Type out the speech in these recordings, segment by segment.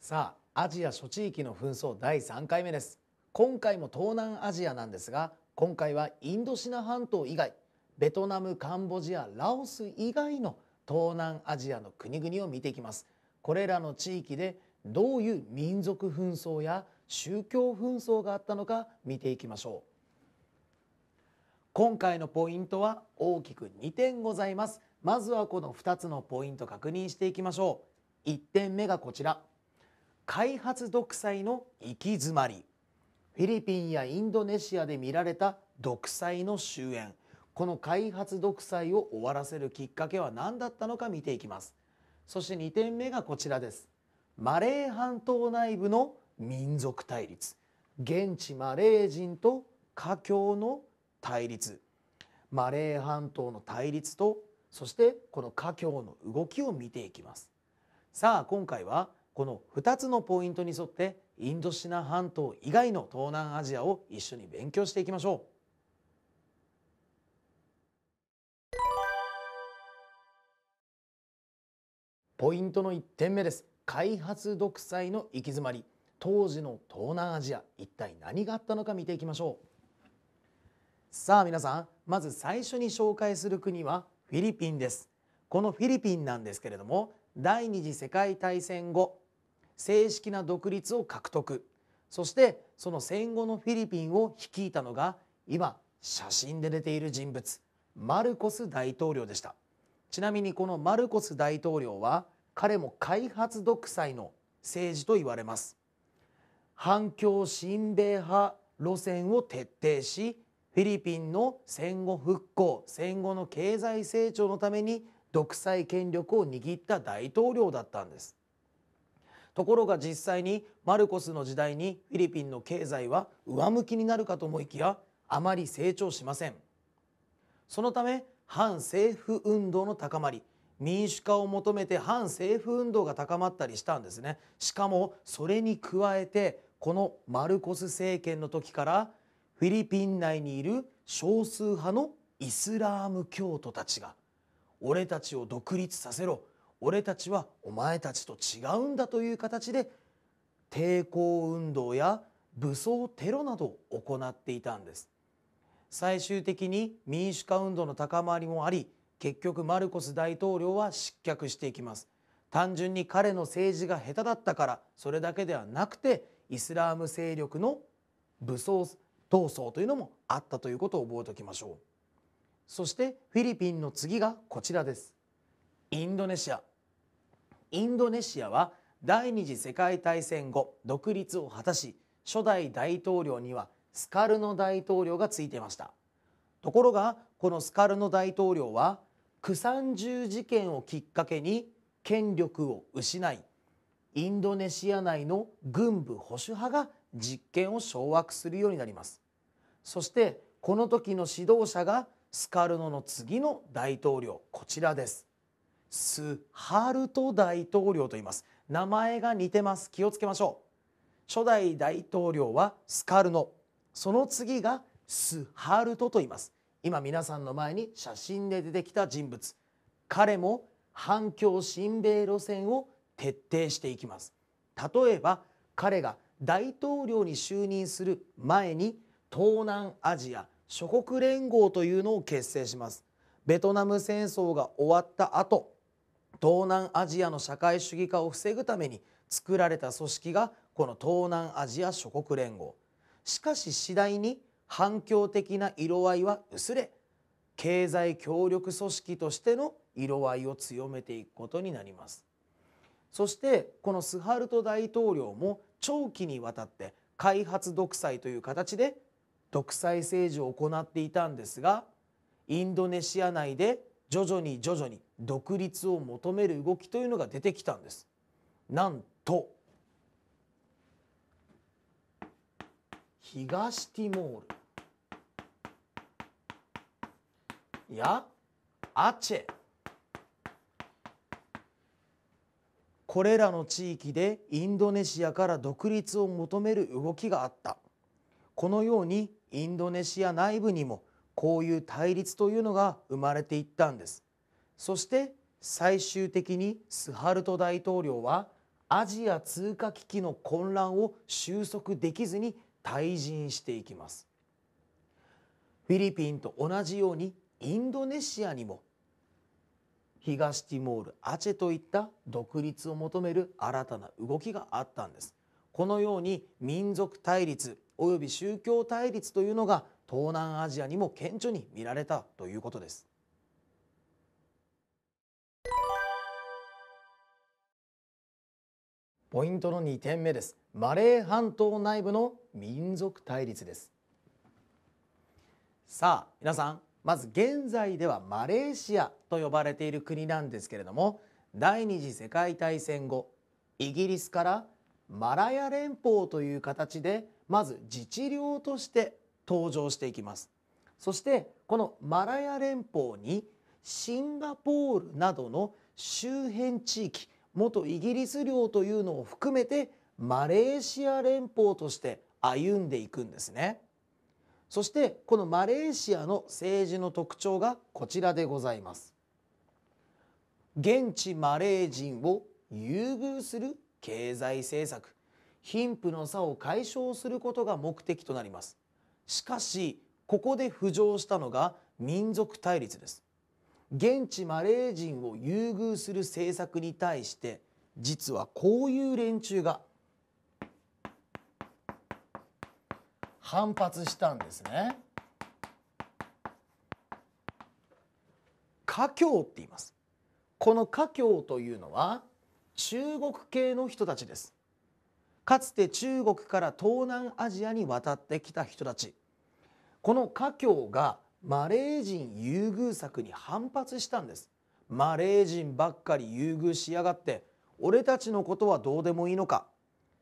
さあアジア諸地域の紛争第3回目です今回も東南アジアなんですが今回はインドシナ半島以外ベトナムカンボジアラオス以外の東南アジアの国々を見ていきますこれらの地域でどういう民族紛争や宗教紛争があったのか見ていきましょう今回のポイントは大きく2点ございますまずはこの2つのポイント確認していきましょう1点目がこちら開発独裁の行き詰まりフィリピンやインドネシアで見られた独裁の終焉この開発独裁を終わらせるきっかけは何だったのか見ていきますそして2点目がこちらですマレー半島内部の民族対立現地マレー人と華僑の対立マレー半島の対立とそしてこの華僑の動きを見ていきますさあ今回はこの2つのポイントに沿ってインドシナ半島以外の東南アジアを一緒に勉強していきましょう。ポイントの1点目です開発独裁の行き詰まり当時の東南アジア一体何があったのか見ていきましょうさあ皆さんまず最初に紹介する国はフィリピンですこのフィリピンなんですけれども第二次世界大戦後正式な独立を獲得そしてその戦後のフィリピンを率いたのが今写真で出ている人物マルコス大統領でしたちなみにこのマルコス大統領は彼も開発独裁の政治と言われます反共親米派路線を徹底しフィリピンの戦後復興戦後の経済成長のために独裁権力を握った大統領だったんですところが実際にマルコスの時代にフィリピンの経済は上向きになるかと思いきやあまり成長しませんそのため反政府運動の高まり民主化を求めて反政府運動が高まったりしたんですねしかもそれに加えてこのマルコス政権の時からフィリピン内にいる少数派のイスラーム教徒たちが俺たちを独立させろ俺たちはお前たちと違うんだという形で抵抗運動や武装テロなどを行っていたんです最終的に民主化運動の高まりもあり結局マルコス大統領は失脚していきます単純に彼の政治が下手だったからそれだけではなくてイスラーム勢力の武装闘争というのもあったということを覚えておきましょうそしてフィリピンの次がこちらですインドネシアインドネシアは第二次世界大戦後独立を果たし初代大統領にはスカルノ大統領がついていましたところがこのスカルノ大統領はクサンジュ事件をきっかけに権力を失いインドネシア内の軍部保守派が実権を掌握するようになりますそしてこの時の指導者がスカルノの次の大統領こちらですスハルト大統領と言います名前が似てます気をつけましょう初代大統領はスカルノその次がスハルトと言います今皆さんの前に写真で出てきた人物彼も反共親米路線を徹底していきます例えば彼が大統領に就任する前に東南アジア諸国連合というのを結成しますベトナム戦争が終わった後東南アジアの社会主義化を防ぐために作られた組織がこの東南アジア諸国連合しかし次第に反響的な色合いは薄れ経済協力組織としての色合いを強めていくことになりますそしてこのスハルト大統領も長期にわたって開発独裁という形で独裁政治を行っていたんですがインドネシア内で徐々に徐々に独立を求める動きというのが出てきたんです。なんと東ティモールいやアチェこれらの地域でインドネシアから独立を求める動きがあったこのようにインドネシア内部にもこういう対立というのが生まれていったんですそして最終的にスハルト大統領はアジア通貨危機の混乱を収束できずに退陣していきますフィリピンと同じようにインドネシアにも東ティモールアチェといった独立を求める新たな動きがあったんですこのように民族対立および宗教対立というのが東南アジアにも顕著に見られたということですポイントの2点目ですマレー半島内部の民族対立ですさあ皆さんまず現在ではマレーシアと呼ばれている国なんですけれども第二次世界大戦後イギリスからマラヤ連邦という形でまず自治領として登場していきますそしてこのマラヤ連邦にシンガポールなどの周辺地域元イギリス領というのを含めてマレーシア連邦として歩んでいくんですねそしてこのマレーシアの政治の特徴がこちらでございます現地マレー人を優遇する経済政策貧富の差を解消することが目的となりますしかしここで浮上したのが民族対立です現地マレー人を優遇する政策に対して実はこういう連中が反発したんですね。華僑って言いますこの華僑というのは中国系の人たちですかつて中国から東南アジアに渡ってきた人たちこの華僑がマレー人優遇策に反発したんですマレー人ばっかり優遇しやがって俺たちのことはどうでもいいのか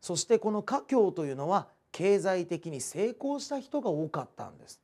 そしてこの華僑というのは経済的に成功した人が多かったんです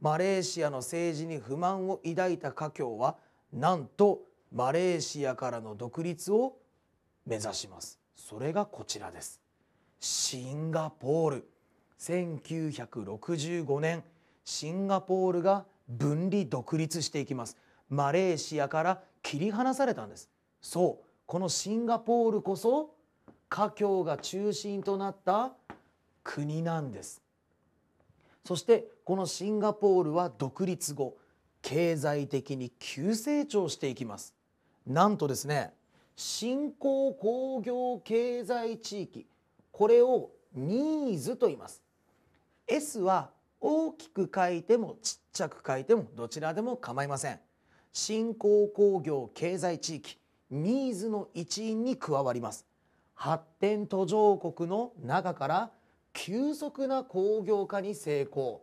マレーシアの政治に不満を抱いた華僑はなんとマレーシアからの独立を目指しますそれがこちらですシンガポール1965年シンガポールが分離独立していきますマレーシアから切り離されたんですそうこのシンガポールこそ華僑が中心となった国なんですそしてこのシンガポールは独立後経済的に急成長していきますなんとですね新興工業経済地域これをニーズと言います S は大きく書いてもちっちゃく書いてもどちらでも構いません新興工業経済地域ニーズの一員に加わります発展途上国の中から急速な工業化に成功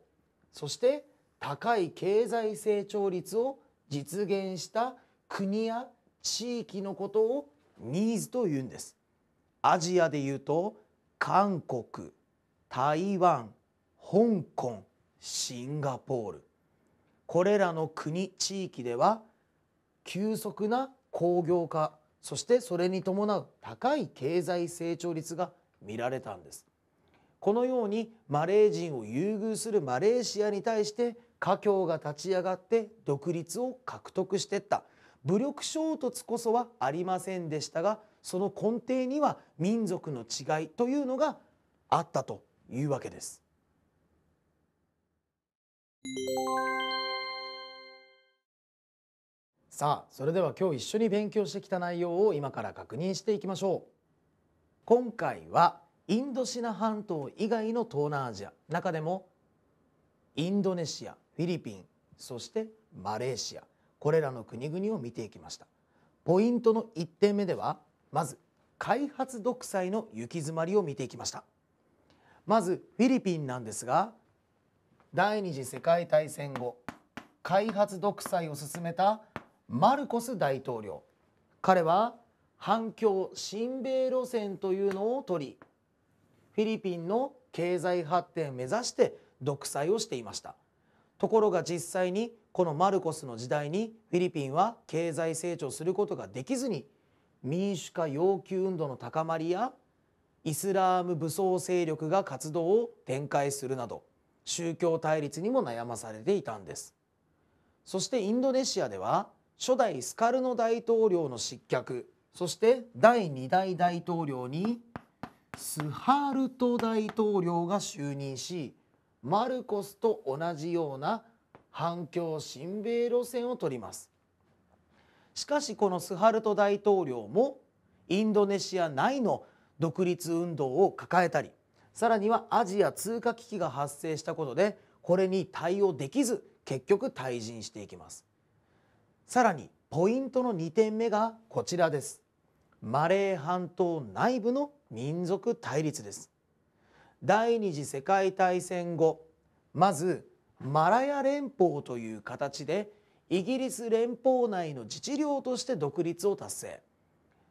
そして高い経済成長率を実現した国や地域のことをニーズと言うんですアジアで言うと韓国台湾香港シンガポールこれらの国地域では急速な工業化そしてそれに伴う高い経済成長率が見られたんですこのようにマレー人を優遇するマレーシアに対して華僑が立ち上がって独立を獲得していった武力衝突こそはありませんでしたがその根底には民族の違いというのがあったというわけです。さあそれでは今日一緒に勉強してきた内容を今から確認していきましょう。今回はインドシナ半島以外の東南アジア中でもインドネシアフィリピンそしてマレーシアこれらの国々を見ていきました。ポイントの1点目ではまず開発独裁の行き詰まりを見ていきましたまずフィリピンなんですが第二次世界大戦後開発独裁を進めたマルコス大統領彼は反共親米路線というのを取りフィリピンの経済発展を目指して独裁をしていましたところが実際にこのマルコスの時代にフィリピンは経済成長することができずに民主化要求運動の高まりやイスラーム武装勢力が活動を展開するなど宗教対立にも悩まされていたんですそしてインドネシアでは初代スカルノ大統領の失脚そして第2代大統領にスハルト大統領が就任しマルコスと同じような反共親米路線を取りますしかしこのスハルト大統領もインドネシア内の独立運動を抱えたりさらにはアジア通貨危機が発生したことでこれに対応できず結局退陣していきますさらにポイントの2点目がこちらですマレー半島内部の民族対立です第二次世界大戦後まずマラヤ連邦という形でイギリス連邦内の自治領として独立を達成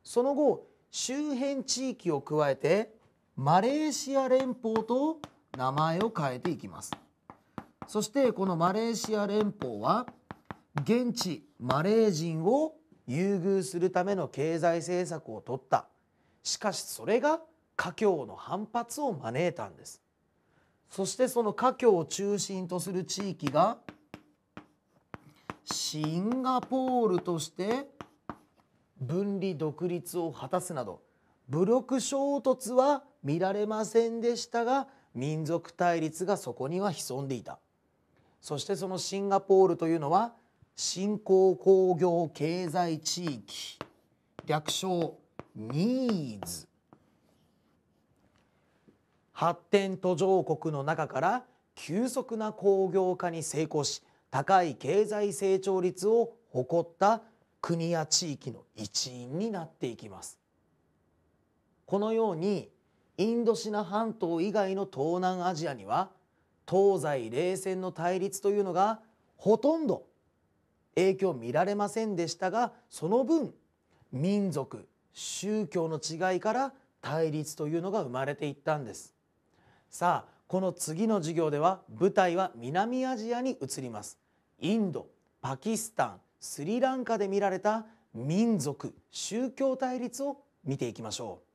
その後周辺地域を加えてマレーシア連邦と名前を変えていきますそしてこのマレーシア連邦は現地マレー人を優遇するための経済政策を取ったしかしそれが華僑の反発を招いたんですそしてその華僑を中心とする地域がシンガポールとして分離独立を果たすなど武力衝突は見られませんでしたが民族対立がそこには潜んでいたそしてそのシンガポールというのは新興工業経済地域略称ニーズ発展途上国の中から急速な工業化に成功し高い経済成長率を誇った国や地域の一員になっていきますこのようにインドシナ半島以外の東南アジアには東西冷戦の対立というのがほとんど影響見られませんでしたがその分民族宗教の違いから対立というのが生まれていったんですさあこの次の授業では舞台は南アジアに移りますインドパキスタンスリランカで見られた民族宗教対立を見ていきましょう